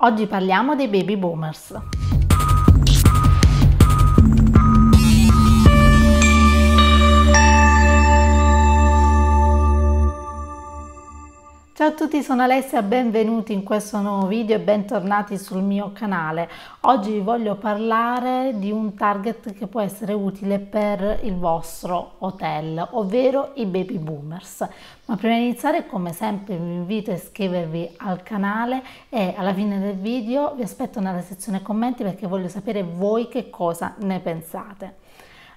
Oggi parliamo dei baby boomers. Ciao a tutti, sono Alessia, benvenuti in questo nuovo video e bentornati sul mio canale. Oggi vi voglio parlare di un target che può essere utile per il vostro hotel, ovvero i baby boomers. Ma prima di iniziare, come sempre, vi invito a iscrivervi al canale e alla fine del video vi aspetto nella sezione commenti perché voglio sapere voi che cosa ne pensate.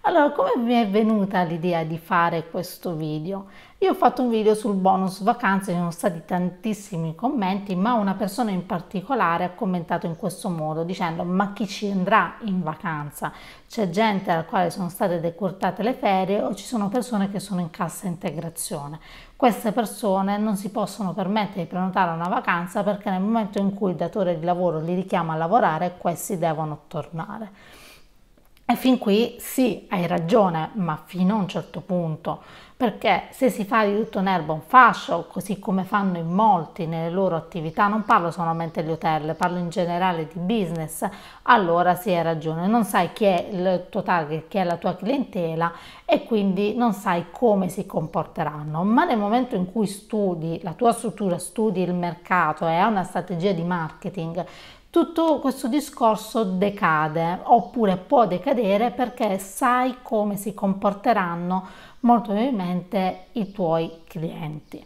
Allora, come mi è venuta l'idea di fare questo video? Io ho fatto un video sul bonus vacanze, ci sono stati tantissimi commenti, ma una persona in particolare ha commentato in questo modo dicendo ma chi ci andrà in vacanza? C'è gente alla quale sono state decurtate le ferie o ci sono persone che sono in cassa integrazione. Queste persone non si possono permettere di prenotare una vacanza perché nel momento in cui il datore di lavoro li richiama a lavorare, questi devono tornare. E fin qui sì, hai ragione, ma fino a un certo punto, perché se si fa di tutto un un'erba un fascio, così come fanno in molti nelle loro attività, non parlo solamente di hotel, parlo in generale di business, allora sì hai ragione, non sai chi è il tuo target, chi è la tua clientela e quindi non sai come si comporteranno, ma nel momento in cui studi la tua struttura, studi il mercato e hai una strategia di marketing, tutto questo discorso decade oppure può decadere perché sai come si comporteranno molto probabilmente i tuoi clienti.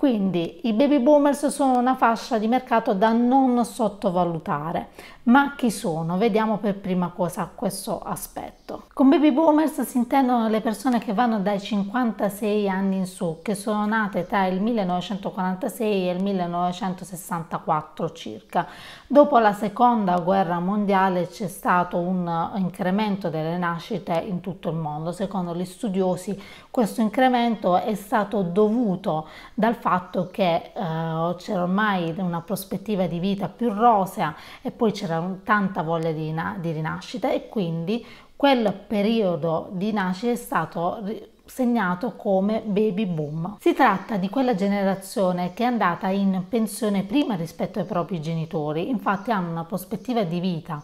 Quindi i baby boomers sono una fascia di mercato da non sottovalutare. Ma chi sono? Vediamo per prima cosa questo aspetto. Con baby boomers si intendono le persone che vanno dai 56 anni in su, che sono nate tra il 1946 e il 1964 circa. Dopo la seconda guerra mondiale c'è stato un uh, incremento delle nascite in tutto il mondo. Secondo gli studiosi questo incremento è stato dovuto dal fatto fatto che eh, c'era ormai una prospettiva di vita più rosea e poi c'era tanta voglia di, di rinascita e quindi quel periodo di nascita è stato segnato come baby boom. Si tratta di quella generazione che è andata in pensione prima rispetto ai propri genitori, infatti hanno una prospettiva di vita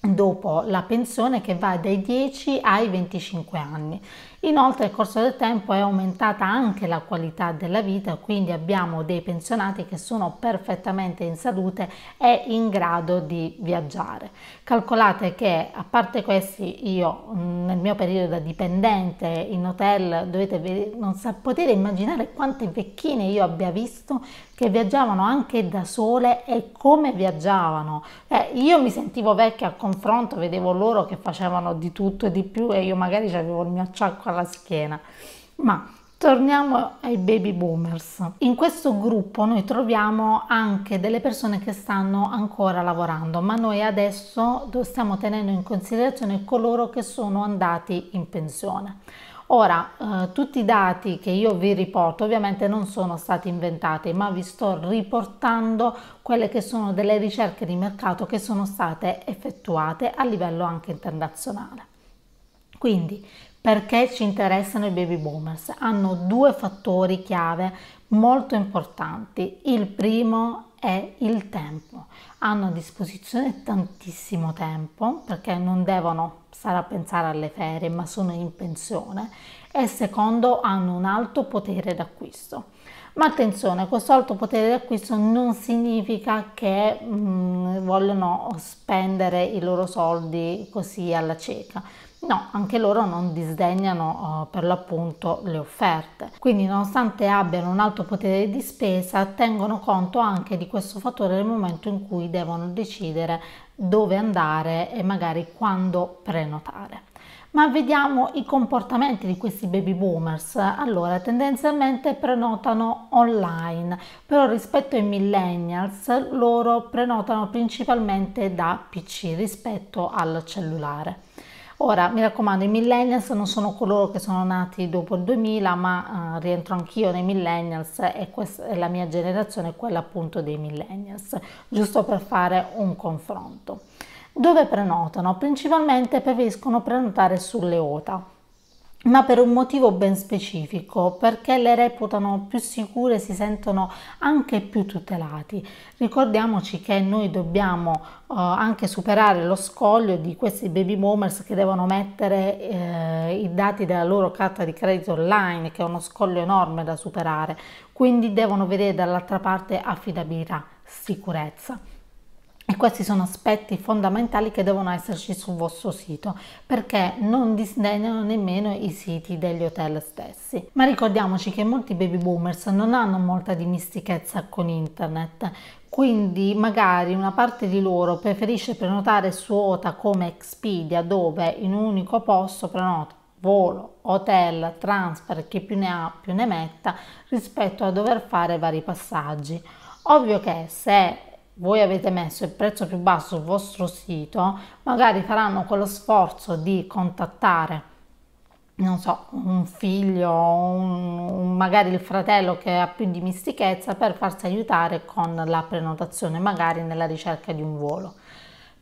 dopo la pensione che va dai 10 ai 25 anni. Inoltre nel corso del tempo è aumentata anche la qualità della vita, quindi abbiamo dei pensionati che sono perfettamente in salute e in grado di viaggiare. Calcolate che a parte questi io nel mio periodo da dipendente in hotel dovete non sa, potete immaginare quante vecchine io abbia visto che viaggiavano anche da sole e come viaggiavano. Eh, io mi sentivo vecchia con confronto vedevo loro che facevano di tutto e di più e io magari avevo il mio acciacco alla schiena. Ma Torniamo ai baby boomers. In questo gruppo noi troviamo anche delle persone che stanno ancora lavorando, ma noi adesso stiamo tenendo in considerazione coloro che sono andati in pensione. Ora, eh, tutti i dati che io vi riporto ovviamente non sono stati inventati, ma vi sto riportando quelle che sono delle ricerche di mercato che sono state effettuate a livello anche internazionale. Quindi, perché ci interessano i baby boomers? Hanno due fattori chiave molto importanti. Il primo è il tempo. Hanno a disposizione tantissimo tempo perché non devono stare a pensare alle ferie ma sono in pensione e secondo hanno un alto potere d'acquisto. Ma attenzione, questo alto potere d'acquisto non significa che mh, mm, vogliono spendere i loro soldi così alla cieca, No, anche loro non disdegnano eh, per l'appunto le offerte. Quindi nonostante abbiano un alto potere di spesa, tengono conto anche di questo fattore nel momento in cui devono decidere dove andare e magari quando prenotare. Ma vediamo i comportamenti di questi baby boomers. Allora, tendenzialmente prenotano online, però rispetto ai millennials loro prenotano principalmente da PC rispetto al cellulare. Ora, mi raccomando, i millennials non sono coloro che sono nati dopo il 2000, ma eh, rientro anch'io nei millennials e questa, la mia generazione è quella appunto dei millennials, giusto per fare un confronto. Dove prenotano? Principalmente preferiscono prenotare sulle OTA, ma per un motivo ben specifico, perché le reputano più sicure, e si sentono anche più tutelati. Ricordiamoci che noi dobbiamo eh, anche superare lo scoglio di questi baby boomers che devono mettere eh, i dati della loro carta di credito online, che è uno scoglio enorme da superare, quindi devono vedere dall'altra parte affidabilità, sicurezza questi sono aspetti fondamentali che devono esserci sul vostro sito perché non disdegnano nemmeno i siti degli hotel stessi. Ma ricordiamoci che molti baby boomers non hanno molta dimistichezza con internet, quindi magari una parte di loro preferisce prenotare su OTA come Expedia dove in un unico posto prenota volo, hotel, transfer, chi più ne ha più ne metta rispetto a dover fare vari passaggi. Ovvio che se voi avete messo il prezzo più basso sul vostro sito, magari faranno quello sforzo di contattare non so, un figlio o magari il fratello che ha più dimistichezza per farsi aiutare con la prenotazione, magari nella ricerca di un volo.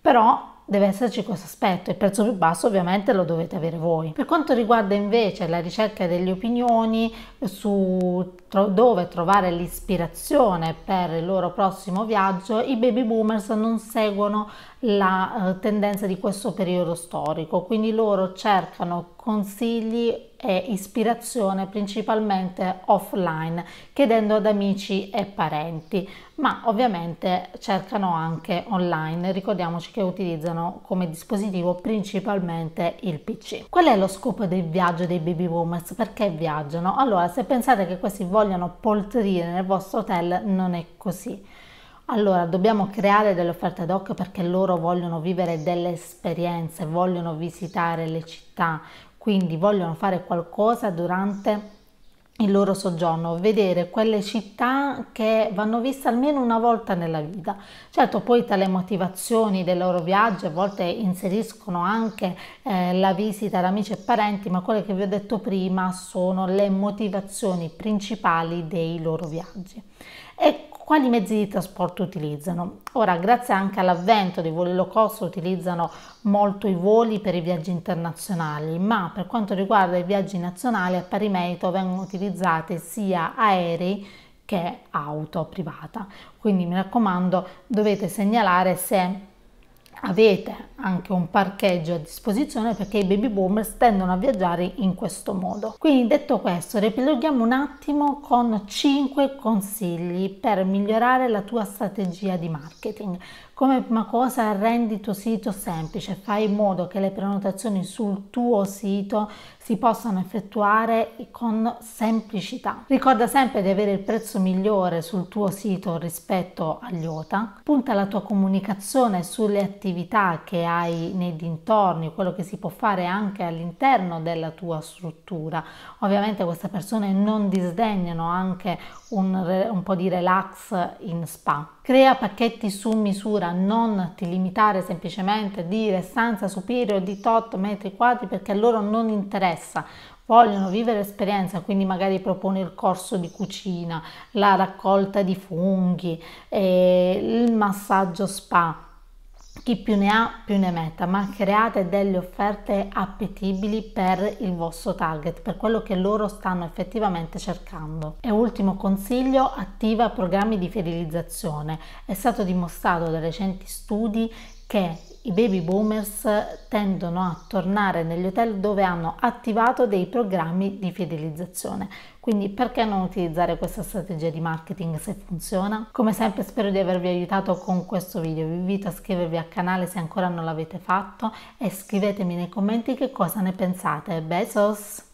Però deve esserci questo aspetto, il prezzo più basso ovviamente lo dovete avere voi. Per quanto riguarda invece la ricerca delle opinioni su tro dove trovare l'ispirazione per il loro prossimo viaggio, i baby boomers non seguono la eh, tendenza di questo periodo storico, quindi loro cercano consigli e ispirazione principalmente offline, chiedendo ad amici e parenti, ma ovviamente cercano anche online, ricordiamoci che utilizzano utilizzano come dispositivo principalmente il PC. Qual è lo scopo del viaggio dei baby boomers? Perché viaggiano? Allora, se pensate che questi vogliono poltrire nel vostro hotel, non è così. Allora, dobbiamo creare delle offerte ad hoc perché loro vogliono vivere delle esperienze, vogliono visitare le città, quindi vogliono fare qualcosa durante il loro soggiorno, vedere quelle città che vanno viste almeno una volta nella vita. Certo, poi tra le motivazioni del loro viaggio a volte inseriscono anche eh, la visita ad amici e parenti, ma quelle che vi ho detto prima sono le motivazioni principali dei loro viaggi. E ecco, quali mezzi di trasporto utilizzano. Ora, grazie anche all'avvento dei voli low cost, utilizzano molto i voli per i viaggi internazionali, ma per quanto riguarda i viaggi nazionali, a pari merito vengono utilizzate sia aerei che auto privata. Quindi mi raccomando, dovete segnalare se avete anche un parcheggio a disposizione perché i baby boomers tendono a viaggiare in questo modo. Quindi detto questo, riepiloghiamo un attimo con 5 consigli per migliorare la tua strategia di marketing. Come prima cosa rendi il tuo sito semplice, fai in modo che le prenotazioni sul tuo sito si possano effettuare con semplicità. Ricorda sempre di avere il prezzo migliore sul tuo sito rispetto agli OTA, punta la tua comunicazione sulle attività che hai nei dintorni, quello che si può fare anche all'interno della tua struttura. Ovviamente queste persone non disdegnano anche un, un po' di relax in spa. Crea pacchetti su misura, non ti limitare semplicemente a dire stanza superiore di tot metri quadri perché a loro non interessa vogliono vivere esperienza, quindi magari propone il corso di cucina, la raccolta di funghi, eh, il massaggio spa chi più ne ha più ne metta, ma create delle offerte appetibili per il vostro target, per quello che loro stanno effettivamente cercando. E ultimo consiglio, attiva programmi di fidelizzazione. È stato dimostrato da recenti studi che i baby boomers tendono a tornare negli hotel dove hanno attivato dei programmi di fidelizzazione. Quindi perché non utilizzare questa strategia di marketing se funziona? Come sempre spero di avervi aiutato con questo video, vi invito a iscrivervi al canale se ancora non l'avete fatto e scrivetemi nei commenti che cosa ne pensate. Besos!